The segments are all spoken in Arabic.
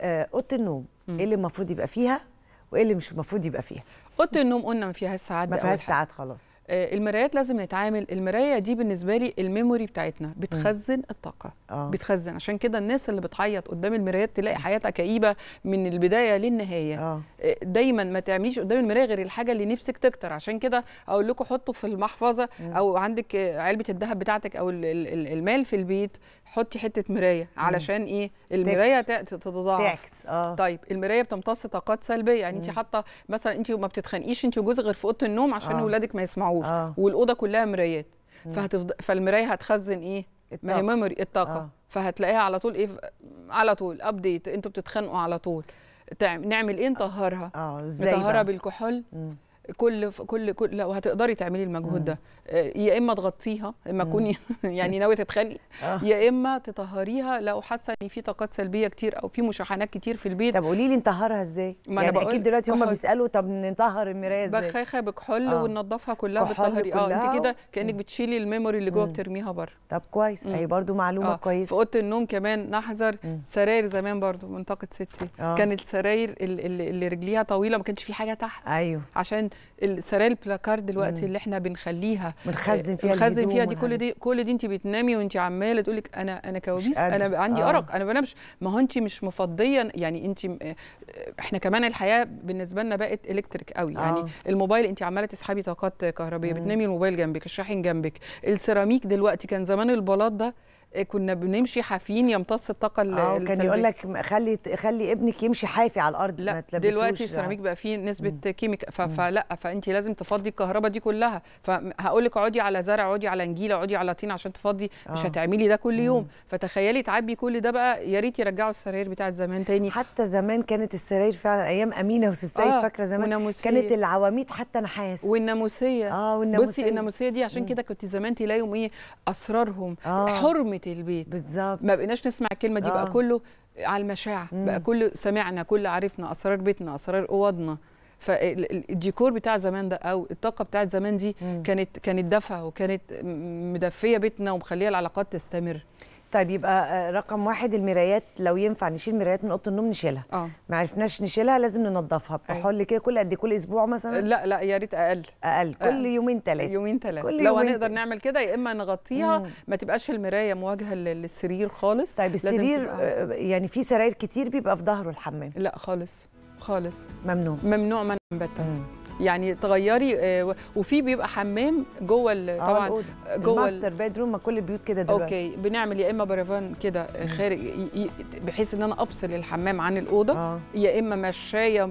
آه، اوضه النوم ايه اللي المفروض يبقى فيها وايه اللي مش المفروض يبقى فيها اوضه النوم قلنا ما فيهاش ساعات ما فيهاش ساعات خلاص آه، المرايات لازم نتعامل المرايه دي بالنسبه لي الميموري بتاعتنا بتخزن الطاقه آه. بتخزن عشان كده الناس اللي بتعيط قدام المرايات تلاقي حياتها كئيبه من البدايه للنهايه آه. آه. دايما ما تعمليش قدام المرايه غير الحاجه اللي نفسك تكتر عشان كده اقول لكم حطوا في المحفظه م. او عندك علبه الذهب بتاعتك او المال في البيت حطي حته مرايه علشان ايه المرايه تتضاعف اه طيب المرايه بتمتص طاقات سلبيه يعني انت حاطه مثلا انت ما بتتخانقيش انت وجوزك غير في اوضه النوم عشان آه. ما يسمعوش آه. والاوضه كلها مرايات فهتفض... فالمرايه هتخزن ايه الطاقة. ما هي ميموري الطاقه آه. فهتلاقيها على طول ايه على طول ابديت انتوا بتتخانقوا على طول نعمل ايه نطهرها اه, آه، ازاي نطهرها بالكحول مم. كل كل كل لو هتقدري تعملي المجهود ده آه، يا اما تغطيها اما تكوني يعني ناويه تتخلي آه. يا اما تطهريها لو حاسه ان في طاقات سلبيه كتير او في مشاحنات كتير في البيت طب قولي لي نطهرها ازاي ما يعني انا اكيد دلوقتي هم بيسالوا طب نطهر المرايه ازاي بخاخه بكحول آه. وننضفها كلها بالطهري اه انت كده كانك بتشيلي الميموري اللي جوه بترميها بره طب كويس اي برضو معلومه آه. كويسه في اوضه النوم كمان نحذر سراير زمان برضو منطقه ستي آه. كانت سراير اللي رجليها طويله ما كانش في حاجه تحت ايوه عشان السراير البلاكار دلوقتي اللي احنا بنخليها بنخزن آه، فيها بنخزن فيها دي كل دي كل دي انت بتنامي وانت عماله تقول لك انا انا كوابيس انا عندي آه. ارق انا بنامش ما هو انت مش مفضيه يعني انت آه، احنا كمان الحياه بالنسبه لنا بقت الكتريك قوي آه. يعني الموبايل انت عماله تسحبي طاقات كهربيه بتنامي الموبايل جنبك الشاحن جنبك السيراميك دلوقتي كان زمان البلاط ده آه، كنا بنمشي حافيين يمتص الطاقه اه كان يقول لك خلي خلي ابنك يمشي حافي على الارض لا ما دلوقتي آه. السيراميك بقى فيه نسبه كيميكا فلا فانت لازم تفضي الكهرباء دي كلها فهقول لك اقعدي على زرع اقعدي على نجيله اقعدي على طين عشان تفضي آه. مش هتعملي ده كل يوم مم. فتخيلي تعبي كل ده بقى يا ريت يرجعوا السراير بتاعت زمان تاني حتى زمان كانت السراير فعلا ايام امينه وسيد آه. فاكره زمان ونموسية. كانت العواميد حتى نحاس والناموسيه اه والناموسيه بصي الناموسيه دي عشان كده كنت زمان تلاقيهم ايه اسرارهم آه. حرمه نعمه البيت بالظبط ما بقيناش نسمع الكلمه دي آه. بقى كله على المشاعر بقى كله سمعنا كل عرفنا اسرار بيتنا اسرار اوضنا فالديكور بتاع زمان ده او الطاقه بتاعت زمان دي مم. كانت كانت دافعه وكانت مدفيه بيتنا ومخليه العلاقات تستمر طيب يبقى آه، رقم واحد المرايات لو ينفع نشيل مرايات من اوضه النوم نشيلها اه ما عرفناش نشيلها لازم ننظفها أيوه. بكحول كده كل قد إيه؟ كل اسبوع مثلا لا لا يا ريت اقل اقل كل أقل. يومين ثلاثه يومين ثلاثه لو يومين هنقدر نعمل كده يا اما نغطيها مم. ما تبقاش المرايه مواجهه للسرير خالص طيب السرير آه، يعني في سراير كتير بيبقى في ظهره الحمام لا خالص خالص ممنوع ممنوع منع بتا يعني تغيري آه، وفي بيبقى حمام جوه آه، طبعا جوه الماستر بيدروم ما كل البيوت كده دلوقتي اوكي بنعمل يا اما برافان كده آه، خارج بحيث ان انا افصل الحمام عن الاوضه يا اما مشايه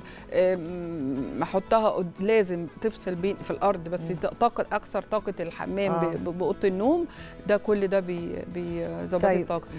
احطها لازم تفصل بين في الارض بس طاقه اكثر طاقه الحمام باوضه النوم ده كل ده بيظبط طيب. الطاقه